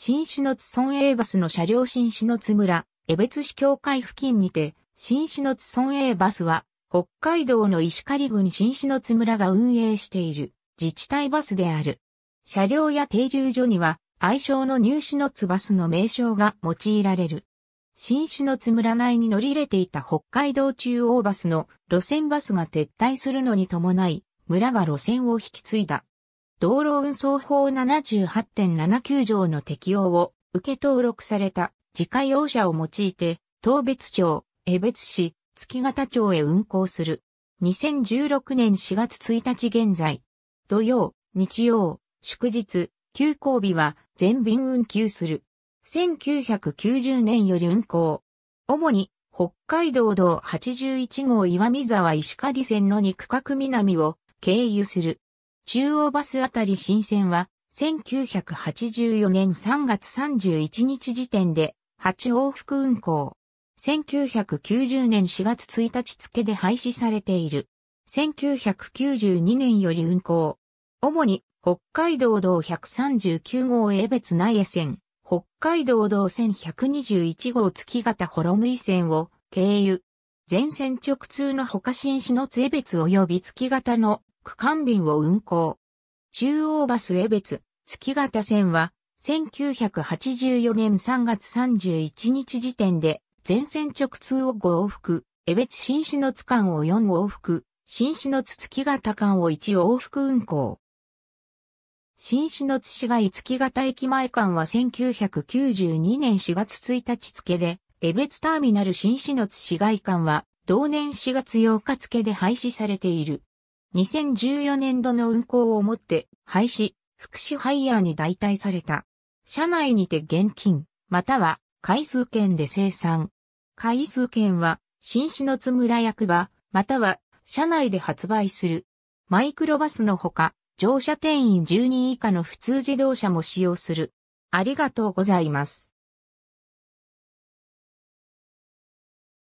新篠の津村営バスの車両新篠の津村、江別市境界付近にて、新篠の津村営バスは、北海道の石狩郡新篠の津村が運営している自治体バスである。車両や停留所には、愛称の入市の津バスの名称が用いられる。新篠の津村内に乗り入れていた北海道中央バスの路線バスが撤退するのに伴い、村が路線を引き継いだ。道路運送法78.79条の適用を受け登録された自家用車を用いて、東別町、江別市、月形町へ運行する。2016年4月1日現在、土曜、日曜、祝日、休校日は全便運休する。1990年より運行。主に北海道道81号岩見沢石狩線の2区画南を経由する。中央バスあたり新線は、1984年3月31日時点で、8往復運行。1990年4月1日付で廃止されている。1992年より運行。主に北海道道139号江別内江線、北海道道1121号月型ホロムイ線を経由。全線直通の他新市の津江別及び月型の区間便を運行。中央バス江別、月形線は、1984年3月31日時点で、全線直通を5往復、江別新市の津間を4往復、新市の津月形間を1往復運行。新市の津市街月形駅前間は1992年4月1日付で、江別ターミナル新市の津市街間は、同年4月8日付で廃止されている。2014年度の運行をもって廃止、福祉ハイヤーに代替された。社内にて現金、または回数券で生産。回数券は、新種の津村役場、または社内で発売する。マイクロバスのほか、乗車定員10人以下の普通自動車も使用する。ありがとうございます。